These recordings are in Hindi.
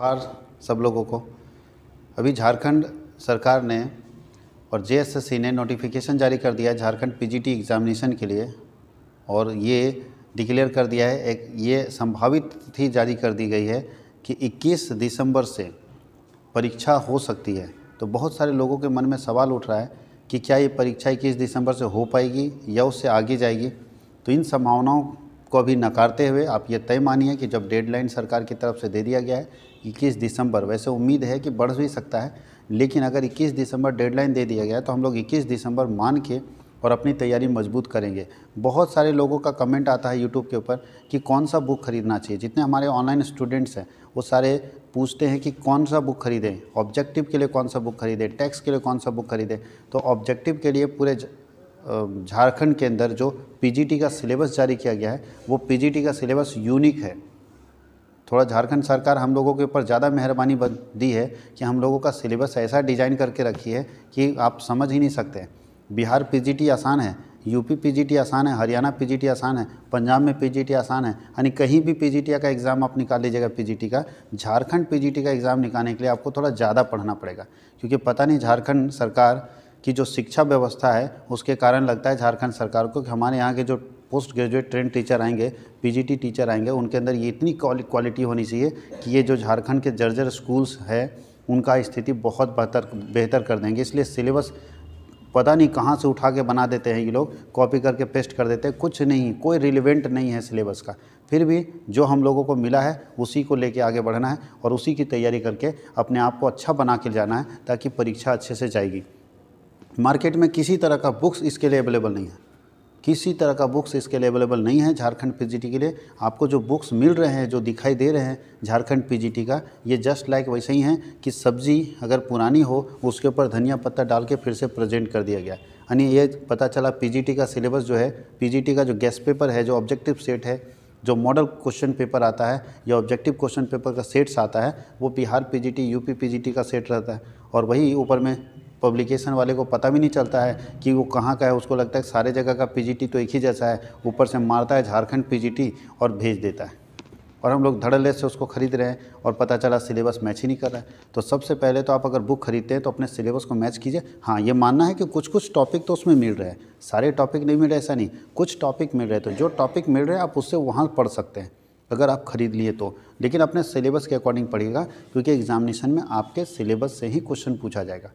बार सब लोगों को अभी झारखंड सरकार ने और जेएसएससी ने नोटिफिकेशन जारी कर दिया है झारखंड पीजीटी एग्ज़ामिनेशन के लिए और ये डिक्लेयर कर दिया है एक ये संभावित तिथि जारी कर दी गई है कि 21 दिसंबर से परीक्षा हो सकती है तो बहुत सारे लोगों के मन में सवाल उठ रहा है कि क्या ये परीक्षा इक्कीस दिसंबर से हो पाएगी या उससे आगे जाएगी तो इन संभावनाओं को अभी नकारते हुए आप ये तय मानिए कि जब डेडलाइन सरकार की तरफ से दे दिया गया है इक्कीस दिसंबर वैसे उम्मीद है कि बढ़ भी सकता है लेकिन अगर इक्कीस दिसंबर डेडलाइन दे दिया गया तो हम लोग इक्कीस दिसंबर मान के और अपनी तैयारी मजबूत करेंगे बहुत सारे लोगों का कमेंट आता है यूट्यूब के ऊपर कि कौन सा बुक खरीदना चाहिए जितने हमारे ऑनलाइन स्टूडेंट्स हैं वो सारे पूछते हैं कि कौन सा बुक खरीदें ऑब्जेक्टिव के लिए कौन सा बुक खरीदें टैक्स के लिए कौन सा बुक खरीदें तो ऑब्जेक्टिव के लिए पूरे झारखंड के अंदर जो पी का सिलेबस जारी किया गया है वो पी का सिलेबस यूनिक है थोड़ा झारखंड सरकार हम लोगों के ऊपर ज़्यादा मेहरबानी दी है कि हम लोगों का सिलेबस ऐसा डिज़ाइन करके रखी है कि आप समझ ही नहीं सकते बिहार पीजीटी आसान है यूपी पीजीटी आसान है हरियाणा पीजीटी आसान है पंजाब में पीजीटी आसान है यानी कहीं भी पी का एग्ज़ाम आप निकाल लीजिएगा पी का झारखंड पी का एग्ज़ाम निकालने के लिए आपको थोड़ा ज़्यादा पढ़ना पड़ेगा क्योंकि पता नहीं झारखंड सरकार की जो शिक्षा व्यवस्था है उसके कारण लगता है झारखंड सरकार को कि हमारे यहाँ के जो पोस्ट ग्रेजुएट ट्रेन टीचर आएंगे पीजीटी टीचर आएंगे उनके अंदर ये इतनी क्वालिटी होनी चाहिए कि ये जो झारखंड के जर्जर स्कूल्स है उनका स्थिति बहुत बेहतर बेहतर कर देंगे इसलिए सिलेबस पता नहीं कहाँ से उठा के बना देते हैं ये लोग कॉपी करके पेस्ट कर देते हैं कुछ नहीं कोई रिलेवेंट नहीं है सिलेबस का फिर भी जो हम लोगों को मिला है उसी को लेके आगे बढ़ना है और उसी की तैयारी करके अपने आप को अच्छा बना के जाना है ताकि परीक्षा अच्छे से जाएगी मार्केट में किसी तरह का बुक्स इसके लिए अवेलेबल नहीं है किसी तरह का बुक्स इसके लिए अवेलेबल नहीं है झारखंड पीजीटी के लिए आपको जो बुक्स मिल रहे हैं जो दिखाई दे रहे हैं झारखंड पीजीटी का ये जस्ट लाइक वैसे ही हैं कि सब्जी अगर पुरानी हो उसके ऊपर धनिया पत्ता डाल के फिर से प्रेजेंट कर दिया गया यानी ये पता चला पीजीटी का सिलेबस जो है पीजीटी का जो गेस्ट पेपर है जो ऑब्जेक्टिव सेट है जो मॉडल क्वेश्चन पेपर आता है या ऑब्जेक्टिव क्वेश्चन पेपर का सेट्स आता है वो बिहार पीजीटी यूपी पीजीटी का सेट रहता है और वही ऊपर में पब्लिकेशन वाले को पता भी नहीं चलता है कि वो कहाँ का है उसको लगता है सारे जगह का पीजीटी तो एक ही जैसा है ऊपर से मारता है झारखंड पीजीटी और भेज देता है और हम लोग धड़ल्ले से उसको ख़रीद रहे हैं और पता चला सिलेबस मैच ही नहीं कर रहा है तो सबसे पहले तो आप अगर बुक खरीदते हैं तो अपने सिलेबस को मैच कीजिए हाँ ये मानना है कि कुछ कुछ टॉपिक तो उसमें मिल रहे हैं सारे टॉपिक नहीं मिल रहे ऐसा नहीं कुछ टॉपिक मिल रहे तो जो टॉपिक मिल रहे हैं आप उससे वहाँ पढ़ सकते हैं अगर आप ख़रीद लिए तो लेकिन अपने सिलेबस के अकॉर्डिंग पढ़िएगा क्योंकि एग्जामिनेशन में आपके सिलेबस से ही क्वेश्चन पूछा जाएगा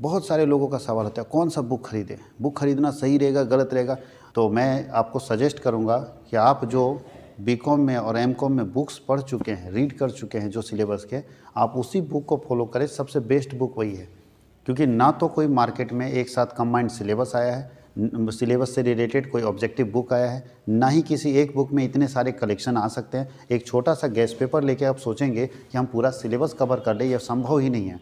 बहुत सारे लोगों का सवाल होता है कौन सा बुक खरीदें बुक खरीदना सही रहेगा गलत रहेगा तो मैं आपको सजेस्ट करूँगा कि आप जो बी में और एम में बुक्स पढ़ चुके हैं रीड कर चुके हैं जो सिलेबस के आप उसी बुक को फॉलो करें सबसे बेस्ट बुक वही है क्योंकि ना तो कोई मार्केट में एक साथ कम्बाइंड सिलेबस आया है सिलेबस से रिलेटेड कोई ऑब्जेक्टिव बुक आया है ना ही किसी एक बुक में इतने सारे कलेक्शन आ सकते हैं एक छोटा सा गैस पेपर लेके आप सोचेंगे कि हम पूरा सिलेबस कवर कर लें यह संभव ही नहीं है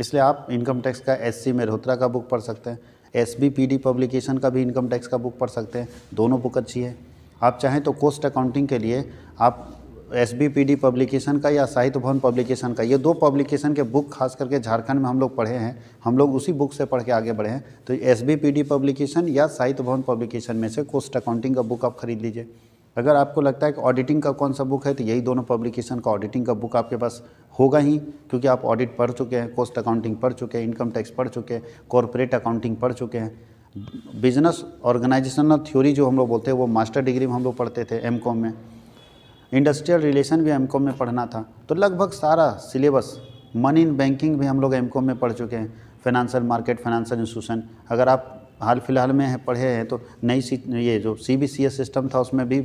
इसलिए आप इनकम टैक्स का एस सी मेहरोत्रा का बुक पढ़ सकते हैं S B P D publication का भी इनकम टैक्स का बुक पढ़ सकते हैं दोनों बुक अच्छी है आप चाहें तो कोस्ट अकाउंटिंग के लिए आप S B P D publication का या साहित्य भवन पब्लिकेशन का ये दो पब्लिकेशन के बुक खास करके झारखंड में हम लोग पढ़े हैं हम लोग उसी बुक से पढ़ के आगे बढ़े हैं तो S B P D publication या साहित्य भवन पब्लिकेशन में से कोस्ट अकाउंटिंग का बुक आप खरीद लीजिए अगर आपको लगता है कि ऑडिटिंग का कौन सा बुक है तो यही दोनों पब्लिकेशन का ऑडिटिंग का बुक आपके पास होगा ही क्योंकि आप ऑडिट पढ़ चुके हैं कॉस्ट अकाउंटिंग पढ़ चुके हैं इनकम टैक्स पढ़ चुके हैं कॉरपोरेट अकाउंटिंग पढ़ चुके हैं बिजनेस ऑर्गेनाइजेशनल थ्योरी जो हम लोग बोलते हैं वो मास्टर डिग्री में हम लोग पढ़ते थे एम में इंडस्ट्रियल रिलेशन भी एम में पढ़ना था तो लगभग सारा सिलेबस मनी इन बैंकिंग भी हम लोग एम में पढ़ चुके हैं फाइनेंशियल मार्केट फाइनेंशियल इंस्टीट्यूशन अगर आप हाल फिलहाल में पढ़े हैं तो नई सी ये जो C B C S system था उसमें भी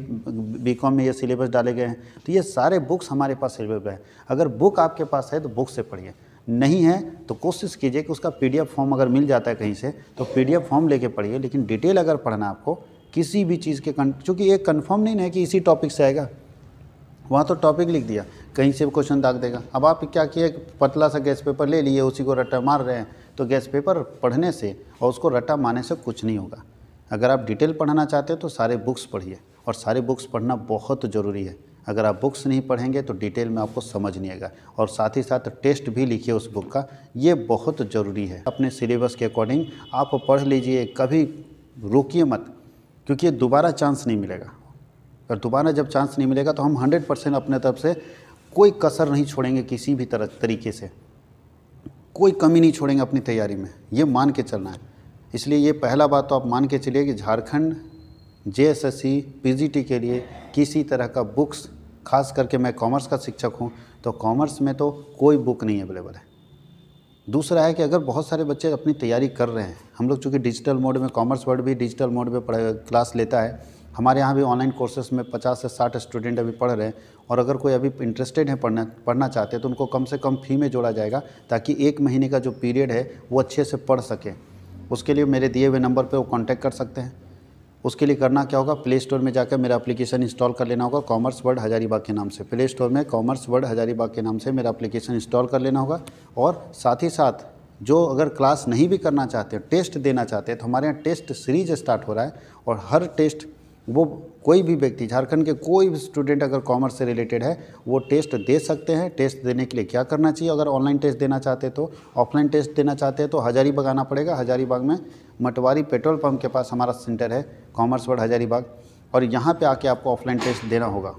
बी कॉम में ये सिलेबस डाले गए हैं तो ये सारे बुक्स हमारे पास सिलेबस हैं अगर बुक आपके पास है तो बुक से पढ़िए नहीं है तो कोशिश कीजिए कि उसका पी फॉर्म अगर मिल जाता है कहीं से तो पी फॉर्म लेके पढ़िए लेकिन डिटेल अगर पढ़ना आपको किसी भी चीज़ के चूँकि ये कन्फर्म नहीं है कि इसी टॉपिक से आएगा वहाँ तो टॉपिक लिख दिया कहीं से क्वेश्चन दाग देगा अब आप क्या किए पतला सा गैस पेपर ले लिए उसी को रट्टा मार रहे हैं तो गैस पेपर पढ़ने से और उसको रट्टा मारने से कुछ नहीं होगा अगर आप डिटेल पढ़ना चाहते हो तो सारे बुक्स पढ़िए और सारे बुक्स पढ़ना बहुत ज़रूरी है अगर आप बुक्स नहीं पढ़ेंगे तो डिटेल में आपको समझ नहीं आएगा और साथ ही साथ टेस्ट भी लिखिए उस बुक का ये बहुत ज़रूरी है अपने सिलेबस के अकॉर्डिंग आप पढ़ लीजिए कभी रोकिए मत क्योंकि ये दोबारा चांस नहीं मिलेगा अगर दोबारा जब चांस नहीं मिलेगा तो हम हंड्रेड परसेंट अपने तरफ से कोई कसर नहीं छोड़ेंगे किसी भी तरह तरीके से कोई कमी नहीं छोड़ेंगे अपनी तैयारी में ये मान के चलना है इसलिए ये पहला बात तो आप मान के चलिए कि Jharkhand J S S C P के लिए किसी तरह का बुक्स खास करके मैं कॉमर्स का शिक्षक हूँ तो कॉमर्स में तो कोई बुक नहीं अवेलेबल है दूसरा है कि अगर बहुत सारे बच्चे अपनी तैयारी कर रहे हैं हम लोग चूँकि डिजिटल मोड में कॉमर्स वर्ड भी डिजिटल मोड में पढ़ा क्लास लेता है हमारे यहाँ भी ऑनलाइन कोर्सेज में 50 से 60 स्टूडेंट अभी पढ़ रहे हैं और अगर कोई अभी इंटरेस्टेड है पढ़ना पढ़ना चाहते हैं तो उनको कम से कम फ़ी में जोड़ा जाएगा ताकि एक महीने का जो पीरियड है वो अच्छे से पढ़ सकें उसके लिए मेरे दिए हुए नंबर पर वो कॉन्टैक्ट कर सकते हैं उसके लिए करना क्या होगा प्ले स्टोर में जाकर मेरा एप्लीकेशन इंस्टॉल कर लेना होगा कॉमर्स वर्ड हजारीबाग के नाम से प्ले स्टोर में कॉमर्स वर्ड हजारीबाग के नाम से मेरा एप्लीकेशन इंस्टॉल कर लेना होगा और साथ ही साथ जो अगर क्लास नहीं भी करना चाहते हैं टेस्ट देना चाहते हैं तो हमारे यहाँ टेस्ट सीरीज स्टार्ट हो रहा है और हर टेस्ट वो कोई भी व्यक्ति झारखंड के कोई भी स्टूडेंट अगर कॉमर्स से रिलेटेड है वो टेस्ट दे सकते हैं टेस्ट देने के लिए क्या करना चाहिए अगर ऑनलाइन टेस्ट देना चाहते तो ऑफलाइन टेस्ट देना चाहते हैं तो हजारीबाग आना पड़ेगा हजारीबाग में मटवारी पेट्रोल पंप के पास हमारा सेंटर है कॉमर्स वर्ड हजारीबाग और यहाँ पर आके आपको ऑफलाइन टेस्ट देना होगा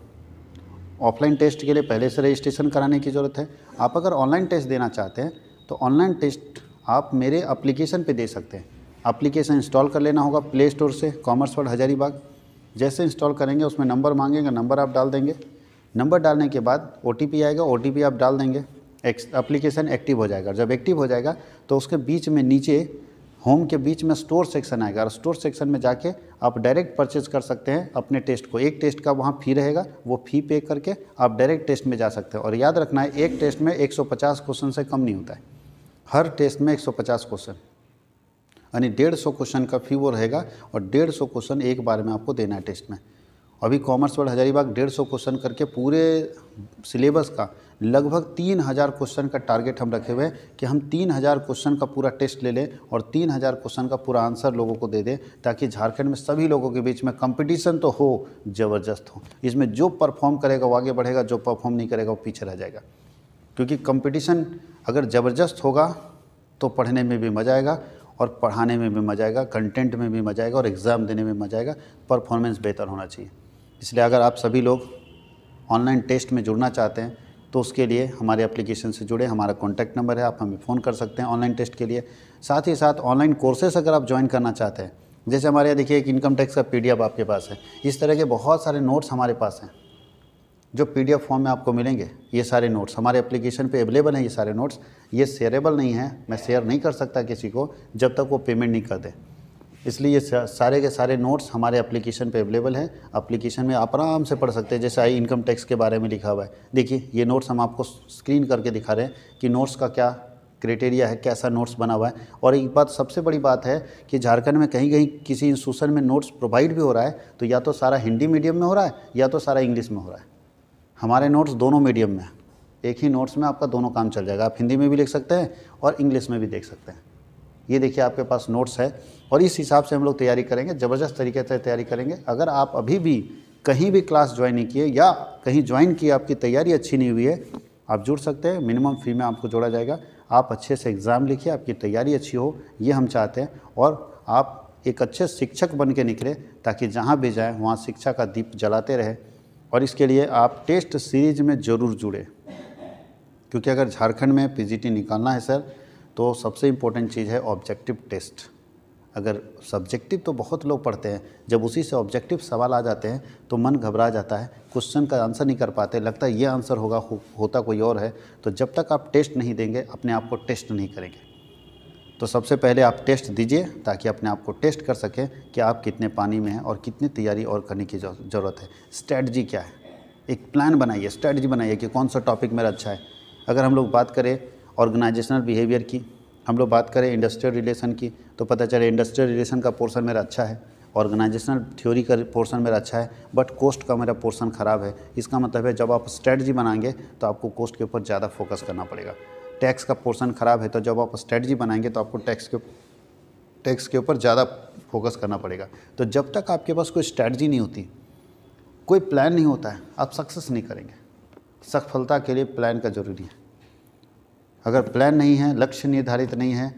ऑफलाइन टेस्ट के लिए पहले से रजिस्ट्रेशन कराने की ज़रूरत है आप अगर ऑनलाइन टेस्ट देना चाहते हैं तो ऑनलाइन टेस्ट आप मेरे अप्लीकेशन पर दे सकते हैं अप्लीकेशन इंस्टॉल कर लेना होगा प्ले स्टोर से कॉमर्स वर्ड हजारीबाग जैसे इंस्टॉल करेंगे उसमें नंबर मांगेंगे नंबर आप डाल देंगे नंबर डालने के बाद ओ आएगा ओ आप डाल देंगे एप्लीकेशन एक्टिव हो जाएगा जब एक्टिव हो जाएगा तो उसके बीच में नीचे होम के बीच में स्टोर सेक्शन आएगा और स्टोर सेक्शन में जाके आप डायरेक्ट परचेज कर सकते हैं अपने टेस्ट को एक टेस्ट का वहाँ फ़ी रहेगा वो फ़ी पे करके आप डायरेक्ट टेस्ट में जा सकते हैं और याद रखना है एक टेस्ट में 150 क्वेश्चन से कम नहीं होता है हर टेस्ट में 150 क्वेश्चन यानी डेढ़ सौ क्वेश्चन का फी वो रहेगा और डेढ़ सौ क्वेश्चन एक बार में आपको देना है टेस्ट में अभी कॉमर्स वर्ड हजारीबाग डेढ़ सौ क्वेश्चन करके पूरे सिलेबस का लगभग तीन हज़ार क्वेश्चन का टारगेट हम रखे हुए हैं कि हम तीन हज़ार क्वेश्चन का पूरा टेस्ट ले लें और तीन हज़ार क्वेश्चन का पूरा आंसर लोगों को दे दें ताकि झारखंड में सभी लोगों के बीच में कंपटीशन तो हो ज़बरदस्त हो इसमें जो परफॉर्म करेगा वो आगे बढ़ेगा जो परफॉर्म नहीं करेगा वो पीछे रह जाएगा क्योंकि कंपटीशन अगर ज़बरदस्त होगा तो पढ़ने में भी मज़ा आएगा और पढ़ाने में भी मजा आएगा कंटेंट में भी मजा आएगा और एग्ज़ाम देने में मजा आएगा परफॉर्मेंस बेहतर होना चाहिए इसलिए अगर आप सभी लोग ऑनलाइन टेस्ट में जुड़ना चाहते हैं तो उसके लिए हमारे एप्लीकेशन से जुड़े हमारा कॉन्टैक्ट नंबर है आप हमें फ़ोन कर सकते हैं ऑनलाइन टेस्ट के लिए साथ ही साथ ऑनलाइन कोर्सेस अगर आप ज्वाइन करना चाहते हैं जैसे हमारे यहाँ देखिए एक इनकम टैक्स का पी आपके पास है इस तरह के बहुत सारे नोट्स हमारे पास हैं जो पीडीएफ फॉर्म में आपको मिलेंगे ये सारे नोट्स हमारे एप्लीकेशन पे अवेलेबल हैं ये सारे नोट्स ये शेयरेबल नहीं है मैं शेयर नहीं कर सकता किसी को जब तक वो पेमेंट नहीं कर दे इसलिए ये सारे के सारे नोट्स हमारे एप्लीकेशन पे अवेलेबल हैं एप्लीकेशन में आप आराम से पढ़ सकते हैं जैसे आई इनकम टैक्स के बारे में लिखा हुआ है देखिए ये नोट्स हम आपको स्क्रीन करके दिखा रहे हैं कि नोट्स का क्या क्राइटेरिया है कैसा नोट्स बना हुआ है और एक बात सबसे बड़ी बात है कि झारखंड में कहीं कहीं किसी इंस्टीट्यूशन में नोट्स प्रोवाइड भी हो रहा है तो या तो सारा हिंदी मीडियम में हो रहा है या तो सारा इंग्लिश में हो रहा है हमारे नोट्स दोनों मीडियम में एक ही नोट्स में आपका दोनों काम चल जाएगा आप हिंदी में भी लिख सकते हैं और इंग्लिश में भी देख सकते हैं ये देखिए आपके पास नोट्स है और इस हिसाब से हम लोग तैयारी करेंगे ज़बरदस्त तरीके से तैयारी करेंगे अगर आप अभी भी कहीं भी क्लास ज्वाइन नहीं किए या कहीं ज्वाइन किए आपकी तैयारी अच्छी नहीं हुई है आप जुड़ सकते हैं मिनिमम फ़ी में आपको जोड़ा जाएगा आप अच्छे से एग्ज़ाम लिखिए आपकी तैयारी अच्छी हो ये हम चाहते हैं और आप एक अच्छे शिक्षक बन के निकले ताकि जहाँ भी जाएँ वहाँ शिक्षा का दीप जलाते रहें और इसके लिए आप टेस्ट सीरीज में ज़रूर जुड़े क्योंकि अगर झारखंड में पीजीटी निकालना है सर तो सबसे इम्पोर्टेंट चीज़ है ऑब्जेक्टिव टेस्ट अगर सब्जेक्टिव तो बहुत लोग पढ़ते हैं जब उसी से ऑब्जेक्टिव सवाल आ जाते हैं तो मन घबरा जाता है क्वेश्चन का आंसर नहीं कर पाते लगता है ये आंसर होगा हो, होता कोई और है तो जब तक आप टेस्ट नहीं देंगे अपने आप को टेस्ट नहीं करेंगे तो सबसे पहले आप टेस्ट दीजिए ताकि अपने आप को टेस्ट कर सकें कि आप कितने पानी में हैं और कितनी तैयारी और करने की ज़रूरत है स्ट्रैटजी क्या है एक प्लान बनाइए स्ट्रैटजी बनाइए कि कौन सा टॉपिक मेरा अच्छा है अगर हम लोग बात करें ऑर्गेनाइजेशनल बिहेवियर की हम लोग बात करें इंडस्ट्रियल रिलेशन की तो पता चले इंडस्ट्रियल रिलेशन का पोर्सन मेरा अच्छा है ऑर्गेनाइजेशनल थ्योरी का पोर्सन मेरा अच्छा है बट कोस्ट का मेरा पोर्सन ख़राब है इसका मतलब है जब आप स्ट्रेटजी बनाएंगे तो आपको कोस्ट के ऊपर ज़्यादा फोकस करना पड़ेगा टैक्स का पोर्शन ख़राब है तो जब आप स्ट्रेटजी बनाएंगे तो आपको टैक्स के टैक्स के ऊपर ज़्यादा फोकस करना पड़ेगा तो जब तक आपके पास कोई स्ट्रैटी नहीं होती कोई प्लान नहीं होता है आप सक्सेस नहीं करेंगे सफलता के लिए प्लान का जरूरी है अगर प्लान नहीं है लक्ष्य निर्धारित नहीं है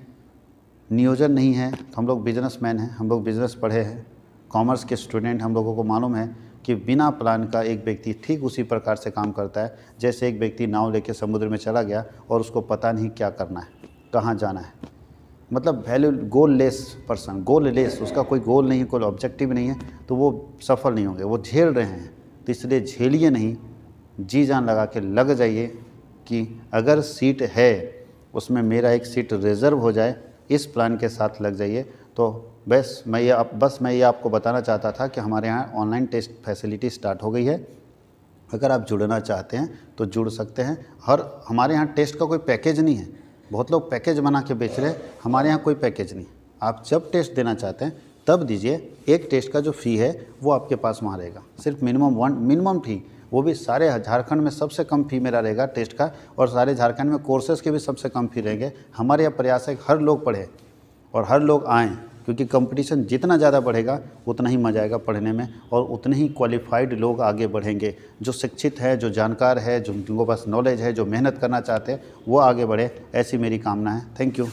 नियोजन नहीं है तो हम लोग बिजनेस मैन हैं हम लोग बिजनेस पढ़े हैं कॉमर्स के स्टूडेंट हम लोगों को मालूम है कि बिना प्लान का एक व्यक्ति ठीक उसी प्रकार से काम करता है जैसे एक व्यक्ति नाव लेके समुद्र में चला गया और उसको पता नहीं क्या करना है कहाँ जाना है मतलब value goalless person goalless उसका कोई गोल नहीं है कोई ऑब्जेक्टिव नहीं है तो वो सफल नहीं होंगे वो झेल रहे हैं तो इसलिए झेलिए नहीं जी जान लगा के लग जाइए कि अगर सीट है उसमें मेरा एक सीट रिज़र्व हो जाए इस प्लान के साथ लग जाइए तो बस मैं ये आप बस मैं ये आपको बताना चाहता था कि हमारे यहाँ ऑनलाइन टेस्ट फैसिलिटी स्टार्ट हो गई है अगर आप जुड़ना चाहते हैं तो जुड़ सकते हैं हर हमारे यहाँ टेस्ट का कोई पैकेज नहीं है बहुत लोग पैकेज बना के बेच रहे हैं हमारे यहाँ कोई पैकेज नहीं आप जब टेस्ट देना चाहते हैं तब दीजिए एक टेस्ट का जो फ़ी है वो आपके पास वहाँ रहेगा सिर्फ मिनिमम वन मिनिमम फी वो भी सारे झारखंड में सबसे कम फी मेरा रहेगा टेस्ट का और सारे झारखंड में कोर्सेज़ के भी सबसे कम फी रहेंगे हमारे यहाँ प्रयास है हर लोग पढ़े और हर लोग आएँ क्योंकि कंपटीशन जितना ज़्यादा बढ़ेगा उतना ही मज़ा आएगा पढ़ने में और उतने ही क्वालिफाइड लोग आगे बढ़ेंगे जो शिक्षित है जो जानकार है जो जिनको पास नॉलेज है जो मेहनत करना चाहते हैं वो आगे बढ़े ऐसी मेरी कामना है थैंक यू